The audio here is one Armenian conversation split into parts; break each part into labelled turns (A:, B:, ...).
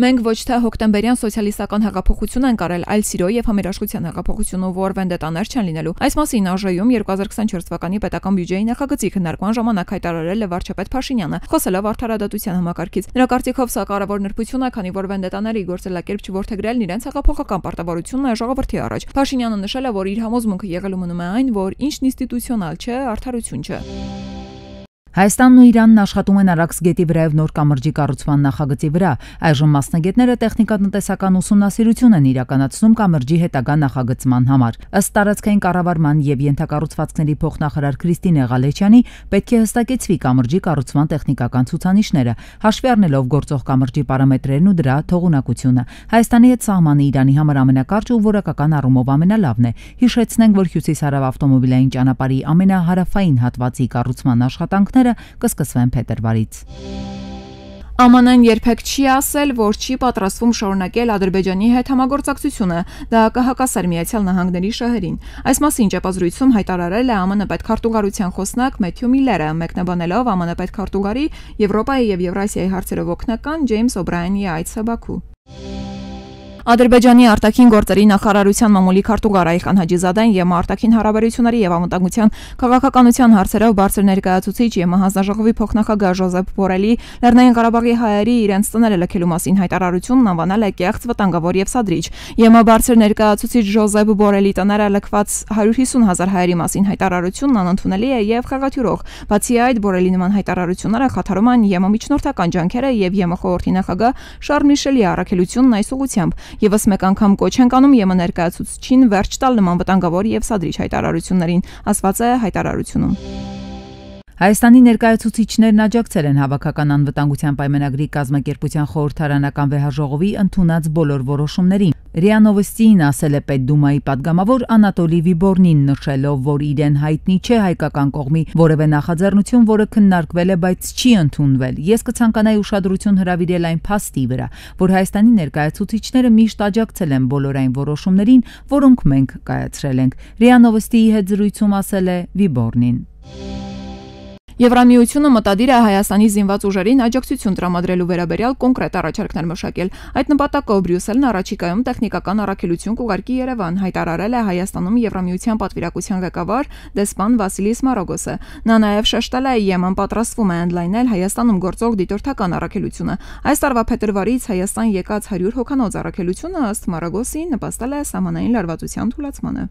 A: Մենք ոչ թե հոկտեմբերյան սոցիալիստական հեղափոխություն են կարել, այլ սիրո եւ համերաշխության հեղափոխություն, ով որ վենդետաներ չեն լինելու։ Այս մասին ԱԺ-ում 2024 թվականի պետական բյուջեի նախագծի քննարկման ժամանակ հայտարարել է վարչապետ Փաշինյանը, խոսելով արդարադատության համակարգից։ Նրա կարծիքով սա կարևոր նրբություն է, քանի որ վենդետաների գործելակերպ չորթեգրելն իրենց հեղափոխական պարտավորությունն է ժողովրդի առաջ։ Փաշինյանը նշել է, որ իր համոզմունքը եղելու մնում է այն, որ ինչն ինստիտուցիոնալ չէ, արդարություն չէ։
B: Հայաստանն ու Իրանն աշխատում են Արաքսգետի վրայով նոր կամրջի կառուցման նախագծի վրա։ Այժմ մասնագետները տեխնիկատնտեսական ուսումնասիրություն են իրականացնում կամրջի հետագա նախագծման համար։ Ըստ տարածքային կառավարման եւ ենթակառուցվածքների փոխնախարար Քրիստին Եղալեչյանի, պետք է հստակեցվի կամրջի կառուցման տեխնիկական ցուցանիշները, հաշվի առնելով գործող կամրջի պարամետրերն ու դրա թողունակությունը։ Հայաստանի հետ սահմանը Իրանի համար ամենակարճ ու որակական առումով ամենալավն է։ Հիշեցնենք, որ հյուսիսարավ ավտոմոբիլային ճանապարհի ամենահարավային հատվածի կառուցման աշխատանքները գործողությունները կսկսվեն փետրվարից։
A: ԱՄՆ-ն երբեք չի ասել, որ չի պատրաստվում շարունակել Ադրբեջանի հետ համագործակցությունը։ Դա կհակասար Միացյալ Նահանգների շահերին։ Այս մասին ճեպազրույցում հայտարարել է ԱՄՆ պետքարտուղարության խոսնակ Մեթյու Միլլերը, մեկնաբանելով ԱՄՆ պետքարտուղարի Եվրոպայի եւ Եվրասիայի հարցերով օգնական Ջեյմս Օբրայանի այցը Բաքու։ Ադրբեջանի արտաքին գործերի նախարարության մամուլի քարտուղար Այխան Հաջիզադեն ԵՄ արտաքին հարաբերությունների եւ անվտանգության քաղաքականության հարցերով բարձր ներկայացուցիչ ԵՄ հանձնաժողովի փոխնախագահ Ժոզեփ Բորելի Լեռնային Ղարաբաղի հայերի իրենց տները լքելու մասին հայտարարությունն անվանել է կեղծ վտանգավոր եւ սադրիչ։ ԵՄ բարձր ներկայացուցիչ Ժոզեփ Բորելի տները լքված 150 հազար հայերի մասին հայտարարությունն անընդունելի է եւ խեղաթյուրող։ Բացի այդ, Բորելի նման հայտարարությունները խաթարում են ԵՄ միջնորդական ջանքերը եւ ԵՄ խորհրդի նախագահ Շարլ Միշելի առաքելությունն այս ուղությամբ։ Եվս մեկ անգամ կոչ ենք անում ԵՄ ներկայացուցչին վերջ տալ նման վտանգավոր եւ սադրիչ հայտարարություններին,
B: ասված է հայտարարությունում։ Հայաստանի ներկայացուցիչներն աջակցել են հավաքական անվտանգության պայմանագրի կազմակերպության խորհրդարանական վեհաժողովի ընդունած բոլոր որոշումներին։ ՌԻԱ Նովոստիին ասել է Պետդումայի падգամավոր Անատոլի Վիբորնին նշելով, որ իրեն հայտնի չէ հայկական կողմի որևէ նախաձեռնություն, որը քննարկվել է, բայց չի ընդունվել։ Ես կցանկանայի ուշադրություն հրավիրել այն փաստի վրա, որ Հայաստանի ներկայացուցիչները միշտ աջակցել են բոլոր այն որոշումներին, որոնք մենք կայացրել ենք։ ՌԻԱ Նովոստիի հետ զրույցում ասել է Վիբորնին։ Thank you Եվրամիությունը մտադիր է Հայաստանի
A: զինված ուժերին աջակցություն տրամադրելու վերաբերյալ կոնկրետ առաջարկներ մշակել։ Այդ նպատակով Բրյուսելն առաջիկայում տեխնիկական առաքելություն կուղարկի Երևան, հայտարարել է Հայաստանում Եվրամիության պատվիրակության ղեկավար դեսպան Վասիլիս Մարոգոսը։ Նա նաև շեշտել է Եմեն պատրաստվում է ընդլայնել Հայաստանում գործող դիտորդական առաքելությունը։ Այս տարվա փետրվարից Հայաստան եկած 100 հոգանոց
B: առաքելությունը ըստ Մարոգոսի նպաստել է սահմանային լարվածության թուլացմանը։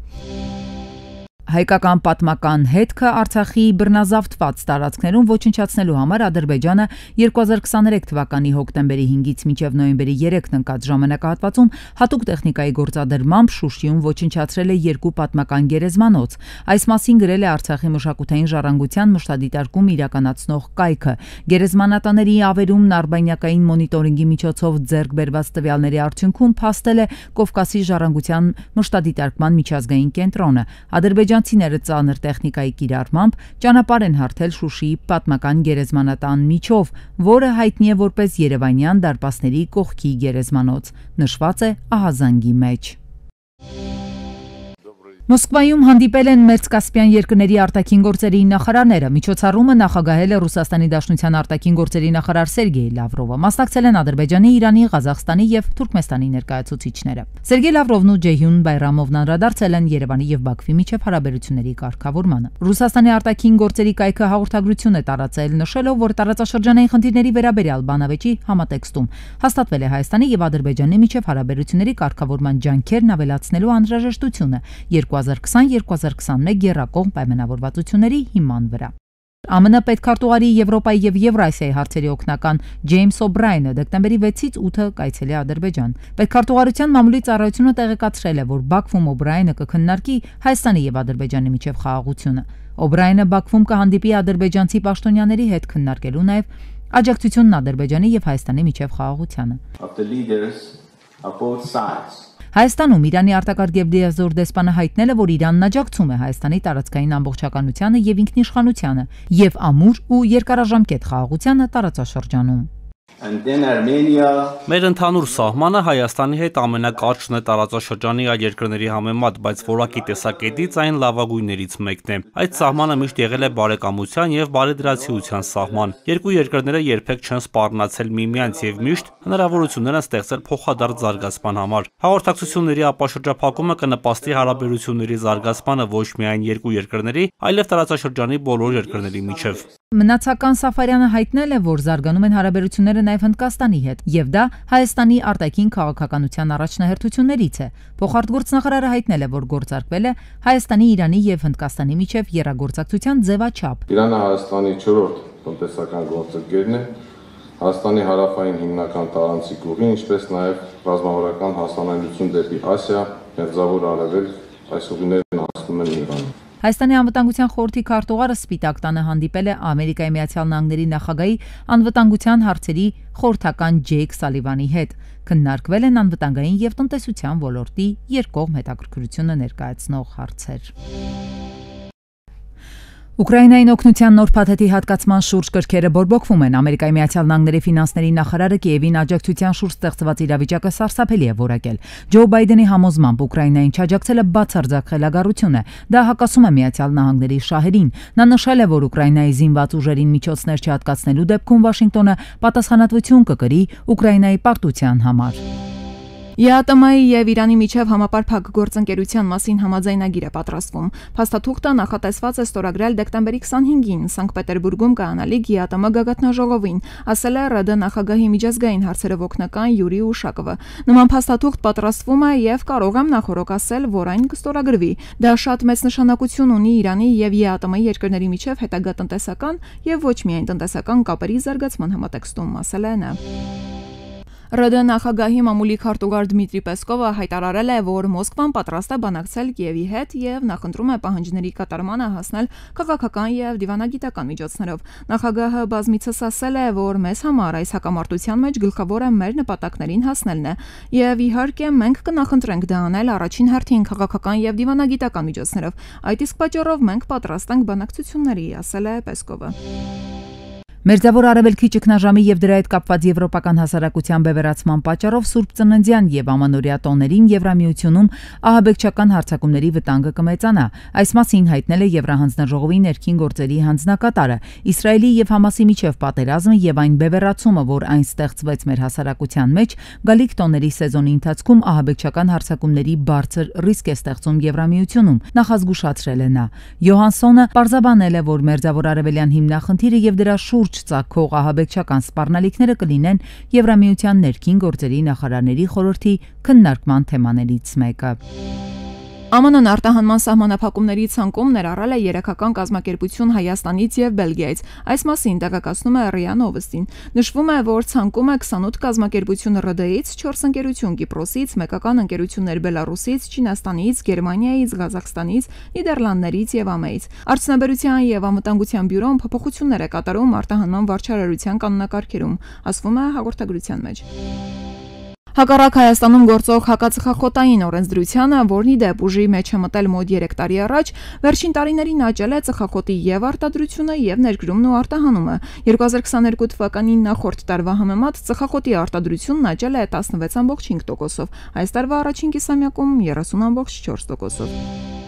B: Հայկական պատմական հետքը Արցախի բռնազավթված տարածքներում ոչնչացնելու համար Ադրբեջանը 2023 թվականի հոկտեմբերի 5-ից մինչև նոյեմբերի 3-ն ընկած ժամանակահատվածում հատուկ տեխնիկայի գործադրմամբ Շուշիում ոչնչացրել է երկու պատմական գերեզմանոց։ Այս մասին գրել է Արցախի մշակութային ժառանգության մշտադիտարկում իրականացնող կայքը։ Գերեզմանատաների ավերումն արբանյակային մոնիտորինգի միջոցով ձեռք բերված տվյալների արդյունքում փաստել է Կովկասի ժառանգության մշտադիտարկման միջազգային կենտրոնը։ Ադրբեջանը ադրբեջանցիները ծանր տեխնիկայի կիրառմամբ ճանապարհ են հարթել Շուշիի պատմական գերեզմանատան միջով, որը հայտնի է որպես Երևանյան դարպասների կողքի գերեզմանոց, նշված է ահազանգի մեջ։ Thank you Մոսկվայում հանդիպել են Մերձկասպյան երկրների արտաքին գործերի նախարարները։ Միջոցառումը նախագահել է Ռուսաստանի Դաշնության արտաքին գործերի նախարար Սերգեյ Լավրովը։ Մասնակցել են Ադրբեջանի, Իրանի, Ղազախստանի եւ Թուրքմեստանի ներկայացուցիչները։ Սերգեյ Լավրովն ու Ջեհյուն Բայրամովն անդրադարձել են Երևանի եւ Բաքվի միջև հարաբերությունների կարգավորմանը։ Ռուսաստանի արտաքին գործերի կայքը հաղորդագրություն է տարածել, նշելով, որ տարածաշրջանային խնդիրների վերաբերյալ բանավեճի համատեքստում հաստատվել է Հայաստանի եւ Ադրբեջանի միջև հարաբերությունների կարգավորման ջանքերն ավելացնելու անհրաժեշտությունը 2 2020-2021 գերակողմ պայմանավորվածությունների հիման վրա։ ԱՄՆ պետքարտուղարի Եվրոպայի եւ Եվրասիայի հարցերի օգնական Ջեյմս Օբրայնը դեկտեմբերի 6-ից 8-ը կայցելի Ադրբեջան։ Պետքարտուղարության մամուլի ծառայությունը տեղեկացրել է, որ Բաքվում Օբրայնը կքննարկի Հայաստանի եւ Ադրբեջանի միջև խաղաղությունը։ Օբրայնը Բաքվում կհանդիպի ադրբեջանցի պաշտոնյաների հետ քննարկելու նաեւ աջակցությունն Ադրբեջանի եւ Հայաստանի միջև խաղաղությանը։ Հայաստանում Իրանի արտակարգ եւ դիազոր դեսպանը հայտնել է, որ Իրանն աջակցում է Հայաստանի տարածքային ամբողջականությանը եւ ինքնիշխանությանը եւ ամուր ու երկարաժամկետ խաղաղությանը տարածաշրջանում։
A: Մեր ընդհանուր սահմանը Հայաստանի հետ ամենակարճն է տարածաշրջանի այլ երկրների համեմատ, բայց որակի տեսակետից այն լավագույններից մեկն է։ Այդ սահմանը միշտ եղել է բարեկամության և բարեդրացիության սահման։ Երկու երկրները երբեք չեն սպառնացել միմյանց և միշտ հնարավորություններ են ստեղծել փոխադարձ զարգացման համար։ Հաղորդակցությունների ապաշրջափակումը կնպաստի հարաբերությունների զարգացմանը ոչ միայն երկու երկրների, այլև տարածաշրջանի բոլոր երկրների միջև։
B: Մնացական Սաֆարյանը հայտնել է, որ զարգանում են հարաբերությունները նաև Հնդկաստանի հետ, եւ դա Հայաստանի արտաքին քաղաքականության առաջնահերթություններից է։ Փոխարտգործնախարարը հայտնել է, որ գործարկվել է Հայաստանի, Իրանի եւ Հնդկաստանի միջև երագործակցության ձևաչափ։
A: Իրանը Հայաստանի 4-րդ տնտեսական գործընկերն է, Հայաստանի հարավային հիմնական տարանցիկ ուղին, ինչպես նաև ռազմավարական հասանելիություն դեպի Ասիա, Մերձավոր Արևելք այս ուղիներն հասնում են Իրան։
B: Հայաստանի անվտանգության խորհրդի քարտուղարը Սպիտակ տանը հանդիպել է Ամերիկայի Միացյալ Նահանգների նախագահի անվտանգության հարցերի խորհրդական Ջեյք Սալիվանի հետ։ Քննարկվել են անվտանգային եւ տնտեսության ոլորտի երկկողմ հետաքրքրությունը ներկայացնող հարցեր։ Ուկրաինային օգնության նոր փաթեթի հատկացման շուրջ կրքերը բորբոքվում են։ Ամերիկայի Միացյալ Նահանգների ֆինանսների նախարարը Կիևին աջակցության շուրջ ստեղծված իրավիճակը սարսափելի է որակել։ Ջո Բայդենի համոզմամբ Ուկրաինային չաջակցելը բացարձակ խելագարություն է։ Դա հակասում է Միացյալ Նահանգների շահերին։ Նա նշել է, որ Ուկրաինայի զինված ուժերին միջոցներ չհատկացնելու դեպքում Վաշինգտոնը պատասխանատվություն կկրի Ուկրաինայի պարտության համար։
A: ԵԱՏՄ-ի եւ Իրանի միջև համապարփակ գործընկերության մասին համաձայնագիր է պատրաստվում։ Փաստաթուղթը նախատեսված է ստորագրել դեկտեմբերի 25-ին Սանկտ Պետերբուրգում կանալիք ԵԱՏՄ գագաթնաժողովին, ասել է ՌԴ նախագահի միջազգային հարցերով օգնական Յուրի Ուշակովը։ Նման փաստաթուղթ պատրաստվում է եւ կարող եմ նախորոք ասել, որ այն կստորագրվի։ Դա շատ մեծ նշանակություն ունի Իրանի եւ ԵԱՏՄ-ի երկրների միջև հետագա տնտեսական եւ ոչ միայն տնտեսական կապերի զարգացման համատեքստում, ասել է նա։ ՌԴ նախագահի մամուլի քարտուղար Դմիտրի Պեսկովը հայտարարել է, որ Մոսկվան պատրաստ է բանակցել Կիևի հետ եւ նախընտրում է պահանջների կատարմանը հասնել քաղաքական եւ դիվանագիտական միջոցներով։ Նախագահը բազմիցս ասել է, որ մեզ համար այս հակամարտության մեջ գլխավորը մեր նպատակներին հասնելն է եւ իհարկե մենք կնախընտրենք դա անել առաջին հերթին քաղաքական եւ դիվանագիտական միջոցներով։ Այդ իսկ պատճառով մենք պատրաստ ենք բանակցությունների, ասել է Պեսկովը։
B: Մերձավոր արևելքի ճգնաժամի եւ դրա հետ կապված եվրոպական հասարակության բևեռացման պատճառով Սուրբ Ծննդյան եւ ամանորյա տոներին Եվրամիությունում ահաբեկչական հարձակումների վտանգը կմեծանա։ Այս մասին հայտնել է Եվրահանձնաժողովի ներքին գործերի հանձնակատարը։ Իսրայելի եւ Համասի միջև պատերազմը եւ այն բևեռացումը, որ այն ստեղծվեց մեր հասարակության մեջ, գալիք տոների սեզոնի ընթացքում ահաբեկչական հարձակումների բարձր ռիսկ է ստեղծում Եվրամիությունում, նախազգուշացրել է նա։ Յոհանսոնը պարզաբանել է, որ մերձավոր արևելյան հիմնախնդիրը եւ դրա շուրջ լուրջ ցակող ահաբեկչական սպառնալիքները կլինեն Եվրամիության ներքին գործերի նախարարների խորհրդի քննարկման թեմաներից մեկը։
A: ԱՄՆ-ն արտահանման սահմանափակումների ցանկում ներառել է երեքական կազմակերպություն Հայաստանից եւ Բելգիայից։ Այս մասին տեղեկացնում է ՌԻԱ Նովոստին։ Նշվում է, որ ցանկում է 28 կազմակերպություն ՌԴ-ից, 4 ընկերություն Կիպրոսից, մեկական ընկերություններ Բելարուսից, Չինաստանից, Գերմանիայից, Ղազախստանից, Նիդերլանդներից եւ ԱՄԷ-ից։ Արտադրության եւ անվտանգության բյուրոն փոփոխություններ է կատարում արտահանման վարչարարության կանոնակարգերում, ասվում է հաղորդագրության մեջ։ Հակառակ Հայաստանում գործող հակաձխախոտային օրենսդրությանը, որն ի դեպ ուժի մեջ է մտել մոտ 3 տարի առաջ, վերջին տարիներին աճել է ծխախոտի եւ արտադրությունը եւ ներգրումն ու արտահանումը։ 2022 թվականին նախորդ տարվա համեմատ ծխախոտի արտադրությունն աճել է 16.5%-ով,
B: այս տարվա առաջին կիսամյակում 30.4%-ով։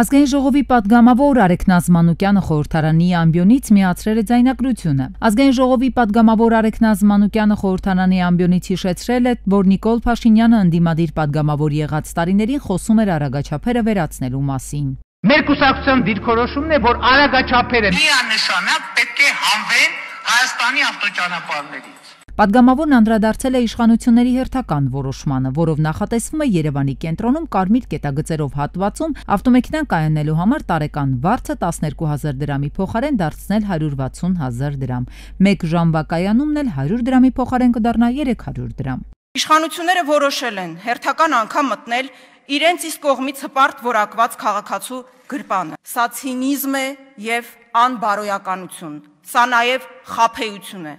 B: Ազգային ժողովի падգամավոր Արեկ Նազմանուկյանը խորհրդարանի ամբիոնից միացրել է ձայնագրությունը։ Ազգային ժողովի падգամավոր Արեկ Նազմանուկյանը խորհրդարանի ամբիոնից հիշեցրել է, որ Նիկոլ Փաշինյանը ընդդիմադիր падգամավոր եղած տարիներին խոսում էր արագաչափերը վերացնելու մասին։ Մեր կուսակցության դիրքորոշումն է, որ արագաչափերը միանշանակ պետք է հանվեն Հայաստանի ավտոճանապարհներին։ Պատգամավորն անդրադարձել է իշխանությունների հերթական որոշմանը, որով նախատեսվում է Երևանի կենտրոնում կարմիր կետագծերով հատվածում ավտոմեքենան կայանելու համար տարեկան վարձը 12000 դրամի փոխարեն դարձնել 160000 դրամ։ 1 ժամվա կայանումն էլ 100 դրամի փոխարեն կդառնա 300 դրամ։
A: Իշխանությունները որոշել են հերթական անգամ մտնել իրենց իսկ կողմից հպարտ որակված քաղաքացու գրպանը։ Սա ցինիզմ է եւ անբարոյականություն։ Սա նաեւ խափեություն է։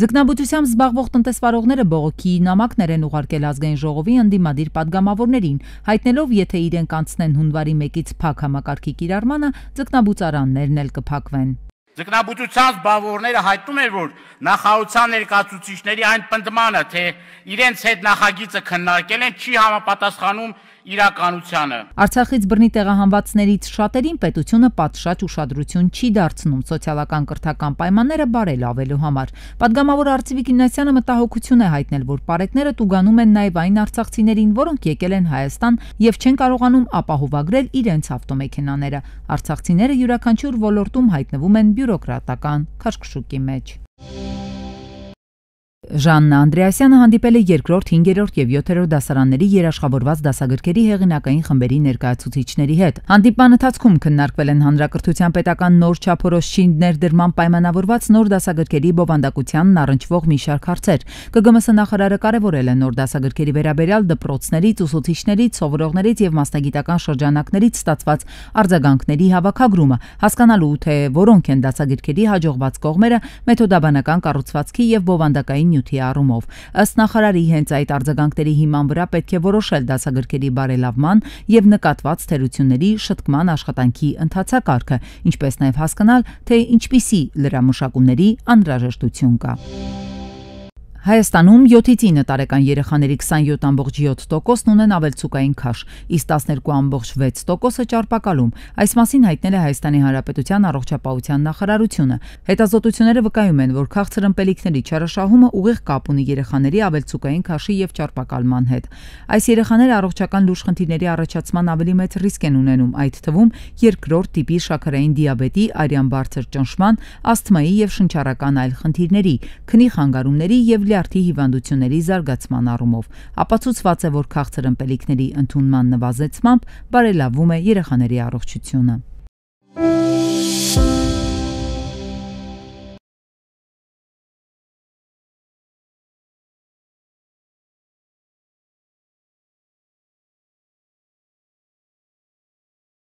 B: Ձկնաբուծությամբ զբաղվող տնտեսվարողները բողոքի նամակներ են ուղարկել ազգային ժողովի ընդդիմադիր падգամավորներին, հայտնելով, եթե իրենք անցնեն հունվարի 1-ից փակ համակարգի կիրառմանը, ձկնաբուծարաններն էլ կփակվեն։
A: Ձկնաբուծության զբաղվողները հայտնում են, որ նախարարության ներկայացուցիչների այն պնդմանը, թե իրենց հետ նախագիծը քննարկել են, չի համապատասխանում իրականությանը։
B: Արցախից բռնի տեղահանվածներից շատերին պետությունը պատշաճ ուշադրություն չի դարձնում սոցիալական կրթական պայմանները բարելավելու համար։ Պատգամավոր Արծիվիկ Գինասյանը մտահոգություն է հայտնել, որ պարեկները տուգանում են նաև այն արցախցիներին, որոնք եկել են Հայաստան եւ չեն կարողանում ապահովագրել իրենց ավտոմեքենաները։ Արցախցիները յուրաքանչյուր ոլորտում հայտնվում են բյուրոկրատական քաշքշուկի մեջ։ Thank you Ժաննա Անդրեասյանը հանդիպել է երկրորդ, 5-րդ եւ 7-րդ դասարանների երաշխավորված դասագրքերի հեղինակային խմբերի ներկայացուցիչների հետ։ Հանդիպման ընթացքում քննարկվել են հանրակրթության պետական նոր չափորոշչի ներդրման պայմանավորված նոր դասագրքերի բովանդակությանն առնչվող մի շարք հարցեր։ ԿԳՄՍ նախարարը կարևորել է նոր դասագրքերի վերաբերյալ դպրոցներից, ուսուցիչներից, սովորողներից եւ մասնագիտական շրջանակներից ստացված արձագանքների հավաքագրումը, հասկանալու թե որոնք են դասագրքերի հաջողված կողմերը մեթոդաբանական կառուցվածքի եւ բովանդակային նյութի առումով։ Ըստ նախարարի հենց այդ արձագանքների հիման վրա պետք է որոշել դասագրքերի բարելավման եւ նկատված թերությունների շտկման աշխատանքի ընթացակարգը, ինչպես նաեւ հասկանալ, թե ինչպիսի լրամշակումների անհրաժեշտություն կա։ Հայաստանում 7-ից 9 տարեկան երեխաների 27.7%-ն ունեն ավելցուկային քաշ, իսկ 12.6%-ը ճարպակալում։ Այս մասին հայտնել է Հայաստանի Հանրապետության առողջապահության նախարարությունը։ Հետազոտությունները վկայում են, որ քաղցրըմպելիքների չարաշահումը ուղիղ կապ ունի երեխաների ավելցուկային քաշի եւ ճարպակալման հետ։ Այս երեխաները առողջական լուրջ խնդիրների առաջացման ավելի մեծ ռիսկ են ունենում, այդ թվում երկրորդ տիպի շաքարային դիաբետի, արյան բարձր ճնշման, ասթմայի եւ շնչառական այլ խնդիրների, քնի խանգարումների եւ լի արտի հիվանդությունների զարգացման առումով։ Ապացուցված է, որ քաղցր ըմպելիքների ընդունման նվազեցմամբ բարելավում է երեխաների առողջությունը։